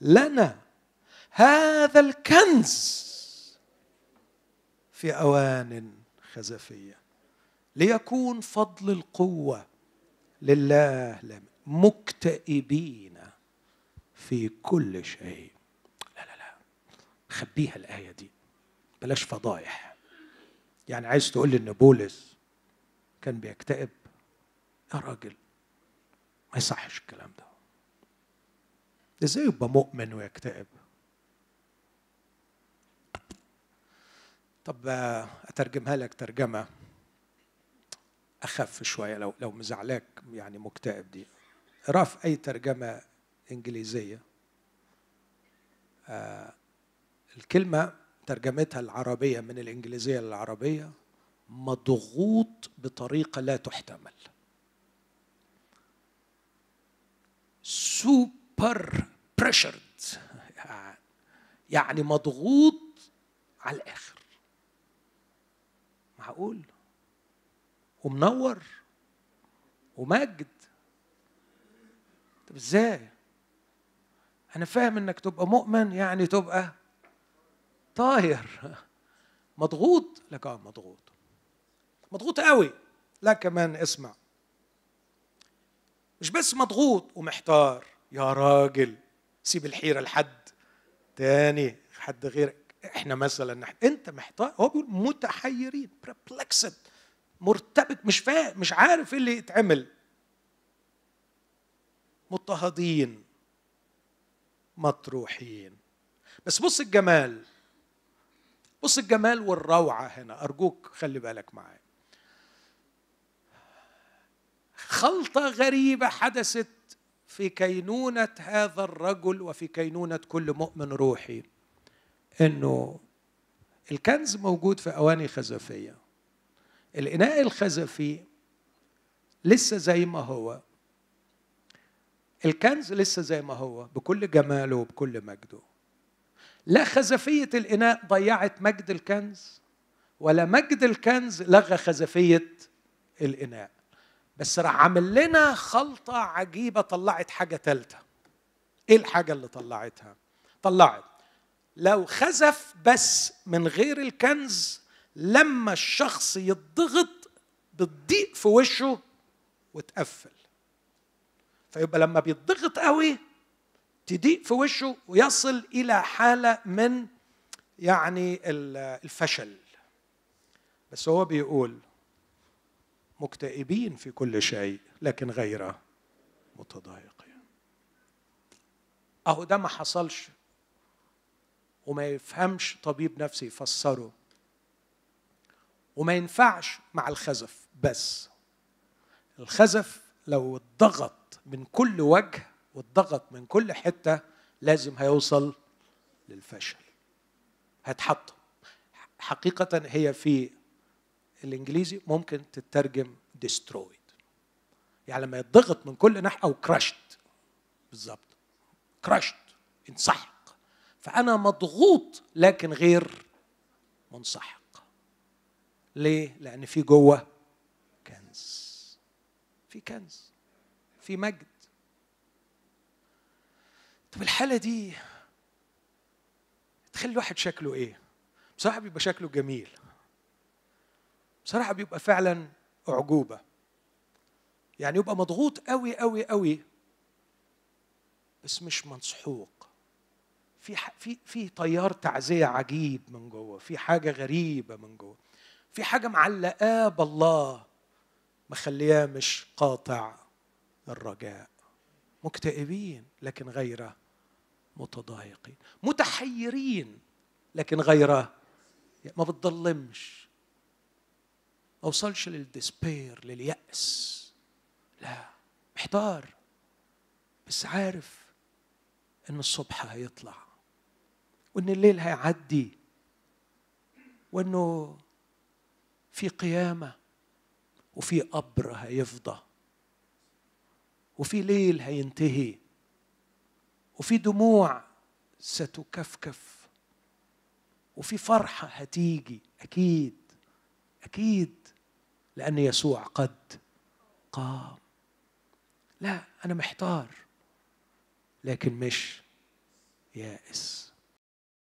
لنا هذا الكنز في اوان خزفيه ليكون فضل القوه لله لنا مكتئبين في كل شيء لا لا لا خبيها الايه دي بلاش فضايح يعني عايز تقول لي ان بولس كان بيكتئب يا راجل ما يصحش الكلام ده ازاي يبقى مؤمن ويكتئب طب اترجمها لك ترجمه اخف شويه لو لو مزعلاك يعني مكتئب دي اقرا في اي ترجمه انجليزيه آه، الكلمه ترجمتها العربيه من الانجليزيه للعربيه مضغوط بطريقه لا تحتمل سوبر بريشرد يعني مضغوط على الآخر معقول ومنور ومجد طب ازاي انا فاهم انك تبقى مؤمن يعني تبقى طاير مضغوط لك اه مضغوط مضغوط قوي لا كمان اسمع مش بس مضغوط ومحتار يا راجل سيب الحيره لحد تاني حد غيرك احنا مثلا انت محتار هو بيقول متحيرين perplexed مرتبك مش فاهم مش عارف ايه اللي يتعمل مضطهدين مطروحين بس بص الجمال بص الجمال والروعة هنا أرجوك خلي بالك معايا خلطة غريبة حدثت في كينونه هذا الرجل وفي كينونه كل مؤمن روحي انه الكنز موجود في اواني خزفيه الاناء الخزفي لسه زي ما هو الكنز لسه زي ما هو بكل جماله وبكل مجده لا خزفيه الاناء ضيعت مجد الكنز ولا مجد الكنز لغى خزفيه الاناء بس راح عامل لنا خلطة عجيبة طلعت حاجة ثالثة إيه الحاجة اللي طلعتها؟ طلعت لو خزف بس من غير الكنز لما الشخص يتضغط بتضيق في وشه وتقفل فيبقى لما بيتضغط قوي تضيق في وشه ويصل الى حاله من يعني الفشل بس هو بيقول مكتئبين في كل شيء لكن غير متضايقين اهو ده ما حصلش وما يفهمش طبيب نفسي يفسره وما ينفعش مع الخزف بس الخزف لو اتضغط من كل وجه واتضغط من كل حتة لازم هيوصل للفشل هيتحطم حقيقة هي في الانجليزي ممكن تترجم destroyed يعني لما يضغط من كل ناحيه او crushed بالظبط crushed انسحق فانا مضغوط لكن غير منسحق ليه لان في جوه كنز في كنز في مجد طب الحاله دي تخلي الواحد شكله ايه بصراحه بيبقى شكله جميل بصراحه بيبقى فعلا اعجوبه يعني يبقى مضغوط قوي قوي قوي بس مش مسحوق في في في تيار تعزيه عجيب من جوه في حاجه غريبه من جوه في حاجه معلقاه بالله مخلياه مش قاطع الرجاء مكتئبين لكن غير متضايقين متحيرين لكن غير ما بتضلمش ما اوصلش للديسبير لليأس لا محتار بس عارف ان الصبح هيطلع وان الليل هيعدي وانه في قيامه وفي قبر هيفضى وفي ليل هينتهي وفي دموع ستكفكف وفي فرحه هتيجي اكيد أكيد لأن يسوع قد قام لا أنا محتار لكن مش يائس